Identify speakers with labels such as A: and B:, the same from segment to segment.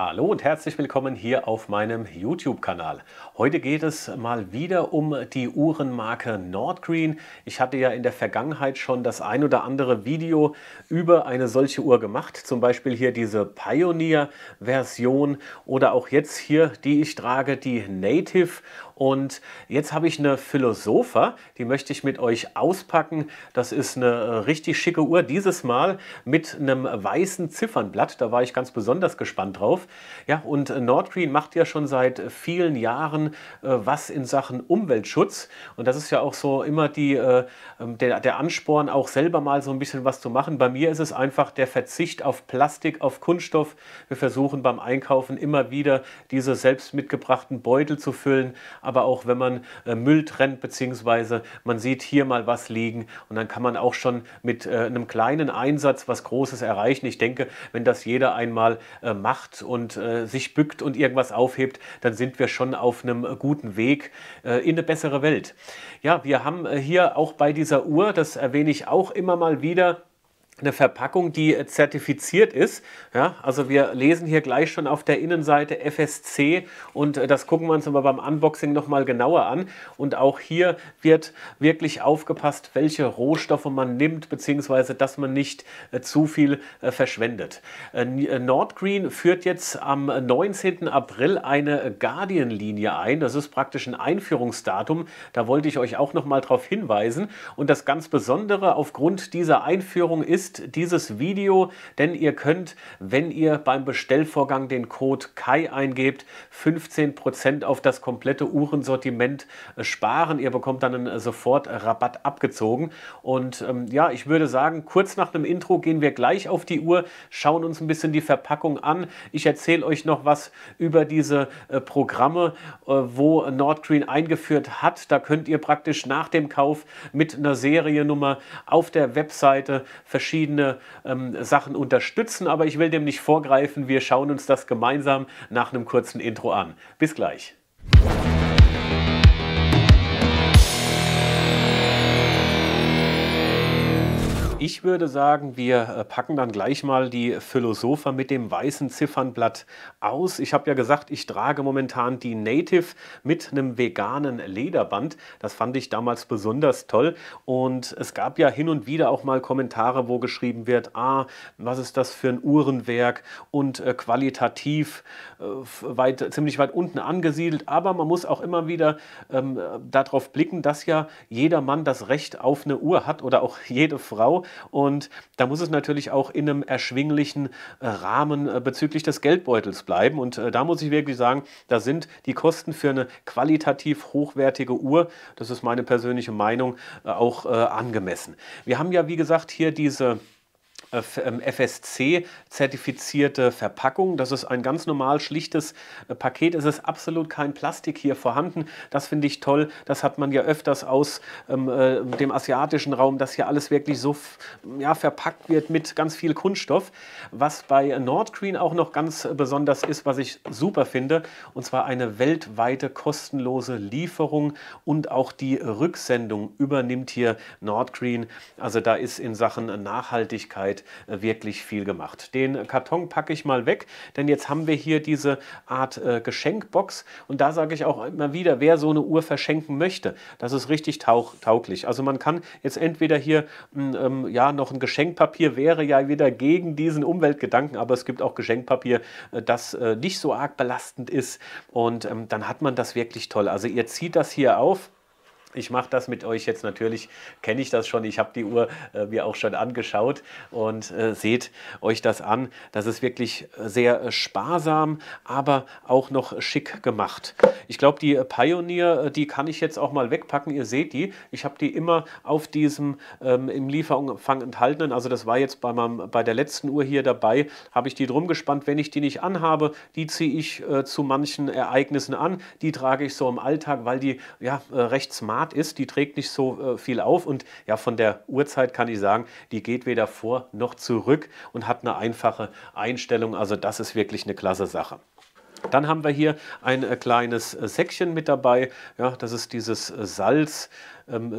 A: Hallo und herzlich willkommen hier auf meinem YouTube-Kanal. Heute geht es mal wieder um die Uhrenmarke Nordgreen. Ich hatte ja in der Vergangenheit schon das ein oder andere Video über eine solche Uhr gemacht, zum Beispiel hier diese Pioneer-Version oder auch jetzt hier, die ich trage, die Native und jetzt habe ich eine Philosopher, die möchte ich mit euch auspacken. Das ist eine äh, richtig schicke Uhr, dieses Mal mit einem weißen Ziffernblatt. Da war ich ganz besonders gespannt drauf. Ja, und äh, Nordgreen macht ja schon seit vielen Jahren äh, was in Sachen Umweltschutz. Und das ist ja auch so immer die, äh, ähm, der, der Ansporn, auch selber mal so ein bisschen was zu machen. Bei mir ist es einfach der Verzicht auf Plastik, auf Kunststoff. Wir versuchen beim Einkaufen immer wieder diese selbst mitgebrachten Beutel zu füllen aber auch wenn man äh, Müll trennt, beziehungsweise man sieht hier mal was liegen und dann kann man auch schon mit äh, einem kleinen Einsatz was Großes erreichen. Ich denke, wenn das jeder einmal äh, macht und sich bückt und irgendwas aufhebt, dann sind wir schon auf einem guten Weg in eine bessere Welt. Ja, wir haben hier auch bei dieser Uhr, das erwähne ich auch immer mal wieder, eine Verpackung, die äh, zertifiziert ist. Ja, also wir lesen hier gleich schon auf der Innenseite FSC und äh, das gucken wir uns aber beim Unboxing nochmal genauer an. Und auch hier wird wirklich aufgepasst, welche Rohstoffe man nimmt, beziehungsweise dass man nicht äh, zu viel verschwendet. Nordgreen führt jetzt am 19. April eine Guardian-Linie ein. Das ist praktisch ein Einführungsdatum. Da wollte ich euch auch nochmal darauf hinweisen. Und das ganz Besondere aufgrund dieser Einführung ist, ist dieses Video, denn ihr könnt, wenn ihr beim Bestellvorgang den Code KAI eingebt, 15% auf das komplette Uhrensortiment äh, sparen. Ihr bekommt dann einen äh, Sofortrabatt äh, abgezogen. Und ähm, ja, ich würde sagen, kurz nach dem Intro gehen wir gleich auf die Uhr, schauen uns ein bisschen die Verpackung an. Ich erzähle euch noch was über diese äh, Programme, äh, wo Nordgreen eingeführt hat. Da könnt ihr praktisch nach dem Kauf mit einer Seriennummer auf der Webseite verschiedene verschiedene ähm, Sachen unterstützen, aber ich will dem nicht vorgreifen. Wir schauen uns das gemeinsam nach einem kurzen Intro an. Bis gleich. Ich würde sagen, wir äh, packen dann gleich mal die Philosopher mit dem weißen Ziffernblatt aus. Ich habe ja gesagt, ich trage momentan die Native mit einem veganen Lederband. Das fand ich damals besonders toll. Und es gab ja hin und wieder auch mal Kommentare, wo geschrieben wird, ah, was ist das für ein Uhrenwerk und äh, qualitativ äh, weit, ziemlich weit unten angesiedelt. Aber man muss auch immer wieder ähm, äh, darauf blicken, dass ja jeder Mann das Recht auf eine Uhr hat oder auch jede Frau. Und da muss es natürlich auch in einem erschwinglichen äh, Rahmen äh, bezüglich des Geldbeutels bleiben. Und äh, da muss ich wirklich sagen, da sind die Kosten für eine qualitativ hochwertige Uhr, das ist meine persönliche Meinung, auch angemessen. Wir haben ja, wie gesagt, hier diese äh, FSC-zertifizierte ähm, Verpackung. Das ist ein ganz normal schlichtes äh, Paket. Es ist absolut kein Plastik hier vorhanden. Das finde ich toll. Das hat man ja öfters aus ähm, äh, dem asiatischen Raum, dass hier alles wirklich so ja, verpackt wird mit ganz viel Kunststoff. Was bei Nordgreen auch noch ganz besonders ist, was ich super finde, und zwar eine weltweite kostenlose Lieferung und auch die Rücksendung übernimmt hier Nordgreen. Also da ist in Sachen Nachhaltigkeit Zeit äh, wirklich viel gemacht. Den Karton packe ich mal weg, denn jetzt haben wir hier diese Art äh, Geschenkbox und da sage ich auch immer wieder, wer so eine Uhr verschenken möchte, das ist richtig tauch, tauglich. Also man kann jetzt entweder hier, hm, ähm, ja, noch ein Geschenkpapier wäre ja wieder gegen diesen Umweltgedanken, aber es gibt auch Geschenkpapier, äh, das äh, nicht so arg belastend ist und ähm, dann hat man das wirklich toll. Also ihr zieht das hier auf, ich mache das mit euch jetzt natürlich, kenne ich das schon, ich habe die Uhr äh, mir auch schon angeschaut und äh, seht euch das an. Das ist wirklich sehr äh, sparsam, aber auch noch schick gemacht. Ich glaube, die Pioneer, äh, die kann ich jetzt auch mal wegpacken. Ihr seht die, ich habe die immer auf diesem ähm, im Lieferumfang enthaltenen, also das war jetzt bei, meinem, bei der letzten Uhr hier dabei, habe ich die drum gespannt. Wenn ich die nicht anhabe, die ziehe ich äh, zu manchen Ereignissen an. Die trage ich so im Alltag, weil die ja recht smart hart ist, die trägt nicht so äh, viel auf. Und ja, von der Uhrzeit kann ich sagen, die geht weder vor noch zurück und hat eine einfache Einstellung. Also das ist wirklich eine klasse Sache. Dann haben wir hier ein äh, kleines äh, Säckchen mit dabei. Ja, das ist dieses äh, Salz. Ähm,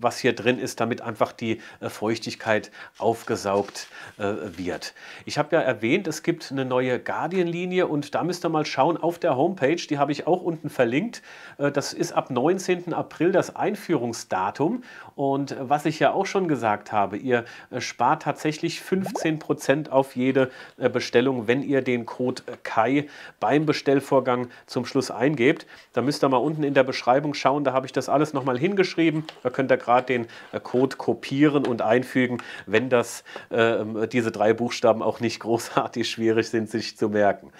A: was hier drin ist, damit einfach die äh, Feuchtigkeit aufgesaugt äh, wird. Ich habe ja erwähnt, es gibt eine neue Guardian-Linie und da müsst ihr mal schauen auf der Homepage, die habe ich auch unten verlinkt. Äh, das ist ab 19. April das Einführungsdatum und was ich ja auch schon gesagt habe, ihr spart tatsächlich 15% auf jede Bestellung, wenn ihr den Code KAI beim Bestellvorgang zum Schluss eingebt. Da müsst ihr mal unten in der Beschreibung schauen, da habe ich das alles nochmal hingeschrieben geschrieben. Da könnt ihr gerade den äh, Code kopieren und einfügen, wenn das, äh, diese drei Buchstaben auch nicht großartig schwierig sind, sich zu merken.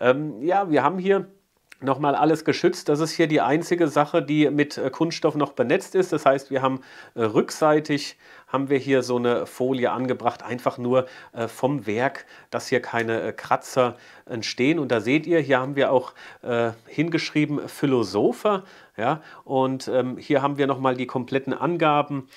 A: Ähm, ja, wir haben hier nochmal alles geschützt. Das ist hier die einzige Sache, die mit äh, Kunststoff noch benetzt ist. Das heißt, wir haben äh, rückseitig haben wir hier so eine Folie angebracht, einfach nur vom Werk, dass hier keine Kratzer entstehen. Und da seht ihr, hier haben wir auch hingeschrieben Philosopher. Ja? Und ähm, hier haben wir nochmal die kompletten Angaben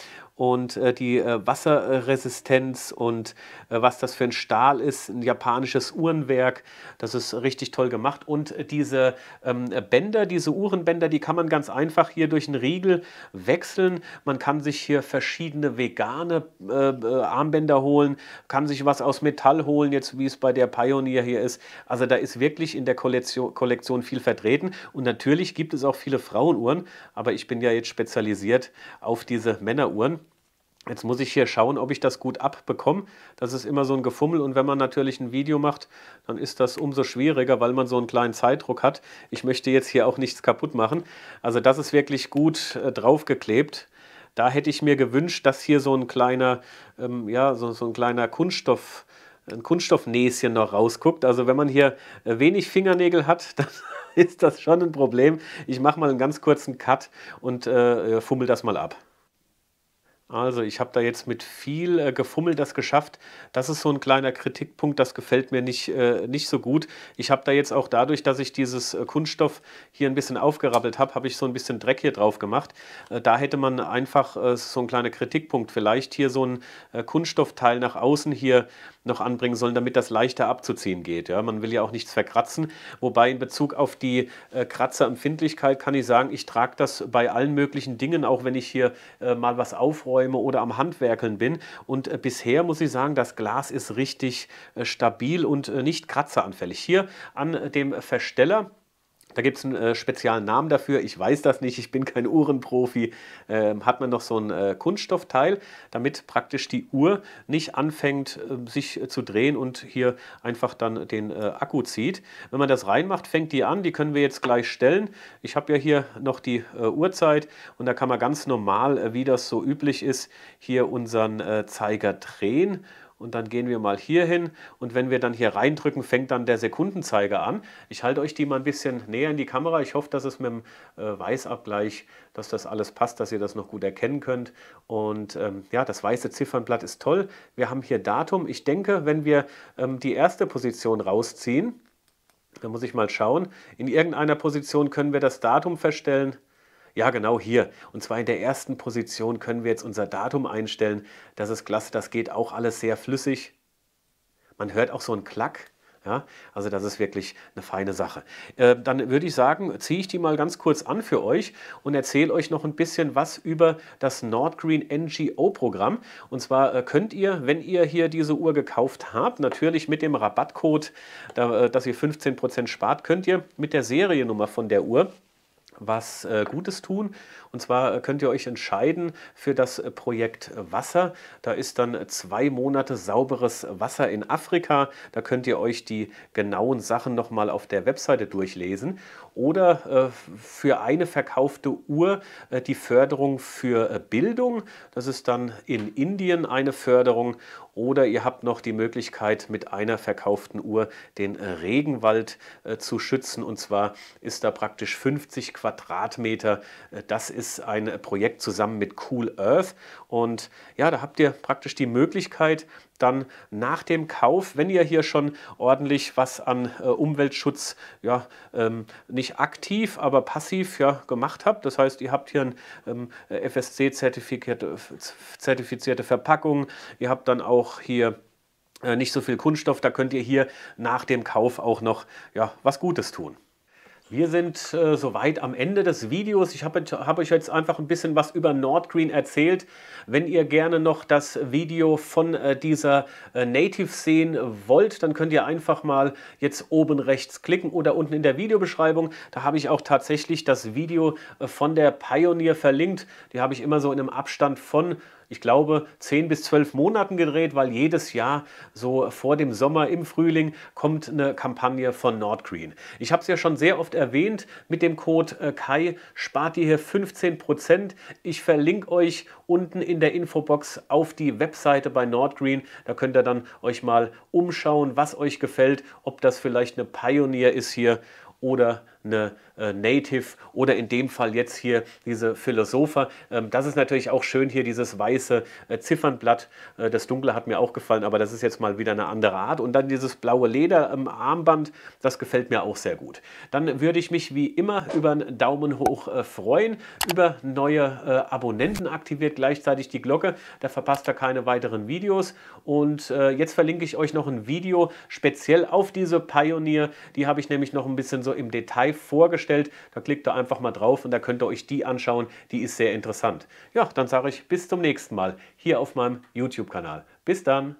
A: und äh, die äh, Wasserresistenz und äh, was das für ein Stahl ist, ein japanisches Uhrenwerk, das ist richtig toll gemacht. Und diese ähm, Bänder, diese Uhrenbänder, die kann man ganz einfach hier durch einen Riegel wechseln. Man kann sich hier verschiedene vegane äh, äh, Armbänder holen, kann sich was aus Metall holen, jetzt wie es bei der Pioneer hier ist. Also da ist wirklich in der Kollektion, Kollektion viel vertreten. Und natürlich gibt es auch viele Frauenuhren, aber ich bin ja jetzt spezialisiert auf diese Männeruhren. Jetzt muss ich hier schauen, ob ich das gut abbekomme. Das ist immer so ein Gefummel und wenn man natürlich ein Video macht, dann ist das umso schwieriger, weil man so einen kleinen Zeitdruck hat. Ich möchte jetzt hier auch nichts kaputt machen. Also das ist wirklich gut äh, draufgeklebt. Da hätte ich mir gewünscht, dass hier so ein kleiner, ähm, ja, so, so, ein kleiner Kunststoff, ein Kunststoffnäschen noch rausguckt. Also wenn man hier äh, wenig Fingernägel hat, dann ist das schon ein Problem. Ich mache mal einen ganz kurzen Cut und äh, äh fummel das mal ab. Also ich habe da jetzt mit viel äh, Gefummel das geschafft. Das ist so ein kleiner Kritikpunkt, das gefällt mir nicht, äh, nicht so gut. Ich habe da jetzt auch dadurch, dass ich dieses äh, Kunststoff hier ein bisschen aufgerabbelt habe, habe ich so ein bisschen Dreck hier drauf gemacht. Äh, da hätte man einfach äh, so ein kleiner Kritikpunkt, vielleicht hier so ein äh, Kunststoffteil nach außen hier noch anbringen sollen, damit das leichter abzuziehen geht. Ja, man will ja auch nichts verkratzen. Wobei in Bezug auf die Kratzerempfindlichkeit kann ich sagen, ich trage das bei allen möglichen Dingen, auch wenn ich hier mal was aufräume Aufräume oder am Handwerkeln bin. Und äh, bisher muss ich sagen, das Glas ist richtig äh, stabil und äh, nicht kratzeranfällig. Hier an dem Versteller da gibt es einen äh, speziellen Namen dafür. Ich weiß das nicht, ich bin kein Uhrenprofi. Ähm, hat man noch so ein äh, Kunststoffteil, damit praktisch die Uhr nicht anfängt, ähm, äh, sich zu drehen und hier einfach dann den äh, Akku zieht. Wenn man das reinmacht, fängt die an. Die können wir jetzt gleich stellen. Ich habe ja hier noch die äh, Uhrzeit und da kann man ganz normal, äh, wie das so üblich ist, hier unseren Zeiger drehen und dann gehen wir mal hier hin und wenn wir dann hier reindrücken, fängt dann der Sekundenzeiger an. Ich halte euch die mal ein bisschen näher in die Kamera. Ich hoffe, dass es mit dem äh, Weißabgleich, dass das alles passt, dass ihr das noch gut erkennen könnt. Und ähm, ja, das weiße Ziffernblatt ist toll. Wir haben hier Datum. Ich denke, wenn wir ähm, die erste Position rausziehen, da muss ich mal schauen. In irgendeiner Position können wir das Datum verstellen. Ja, genau hier. Und zwar in der ersten Position können wir jetzt unser Datum einstellen. Das ist klasse, das geht auch alles sehr flüssig. Man hört auch so einen Klack. Ja, also das ist wirklich eine feine Sache. Äh, dann würde ich sagen, ziehe ich die mal ganz kurz an für euch und erzähle euch noch ein bisschen was über das Nordgreen NGO-Programm. Und zwar äh, könnt ihr, wenn ihr hier diese Uhr gekauft habt, natürlich mit dem Rabattcode, da, äh, dass ihr 15% spart, könnt ihr mit der Seriennummer von der Uhr was äh, Gutes tun. Und zwar äh, könnt ihr euch entscheiden für das äh, Projekt Wasser. Da ist dann zwei Monate sauberes Wasser in Afrika. Da könnt ihr euch die genauen Sachen nochmal auf der Webseite durchlesen. Oder für eine verkaufte Uhr die Förderung für Bildung. Das ist dann in Indien eine Förderung. Oder ihr habt noch die Möglichkeit, mit einer verkauften Uhr den Regenwald zu schützen. Und zwar ist da praktisch 50 Quadratmeter Quadratmeter. Äh, das ist ein Projekt zusammen mit Cool Earth. Und ja, da habt ihr praktisch die Möglichkeit, dann nach dem Kauf, wenn ihr hier schon ordentlich was an äh, Umweltschutz, ja, ähm, nicht aktiv, aber passiv ja, gemacht habt. Das heißt, ihr habt hier eine ähm, FSC-zertifizierte äh, Verpackung, ihr habt dann auch hier äh, nicht so viel Kunststoff, da könnt ihr hier nach dem Kauf auch noch ja, was Gutes tun. Wir sind äh, soweit am Ende des Videos. Ich habe hab euch jetzt einfach ein bisschen was über Nordgreen erzählt. Wenn ihr gerne noch das Video von äh, dieser äh, Native sehen wollt, dann könnt ihr einfach mal jetzt oben rechts klicken oder unten in der Videobeschreibung. Da habe ich auch tatsächlich das Video äh, von der Pioneer verlinkt. Die habe ich immer so in einem Abstand von ich glaube, zehn bis zwölf Monaten gedreht, weil jedes Jahr so vor dem Sommer im Frühling kommt eine Kampagne von Nordgreen. Ich habe es ja schon sehr oft erwähnt, mit dem Code äh, Kai spart ihr hier 15%. Ich verlinke euch unten in der Infobox auf die Webseite bei Nordgreen. Da könnt ihr dann euch mal umschauen, was euch gefällt, ob das vielleicht eine Pioneer ist hier oder eine äh, Native oder in dem Fall jetzt hier diese Philosopher. Ähm, das ist natürlich auch schön hier, dieses weiße äh, Ziffernblatt. Äh, das Dunkle hat mir auch gefallen, aber das ist jetzt mal wieder eine andere Art. Und dann dieses blaue Leder im Armband, das gefällt mir auch sehr gut. Dann würde ich mich wie immer über einen Daumen hoch freuen, über neue Abonnenten aktiviert gleichzeitig die Glocke, da verpasst ihr keine weiteren Videos. Und jetzt verlinke ich euch noch ein Video speziell auf diese Pioneer. Die habe ich nämlich noch ein bisschen so im Detail Datei vorgestellt. Da klickt ihr einfach mal drauf und da könnt ihr euch die anschauen. Die ist sehr interessant. Ja, dann sage ich bis zum nächsten Mal hier auf meinem YouTube-Kanal. Bis dann!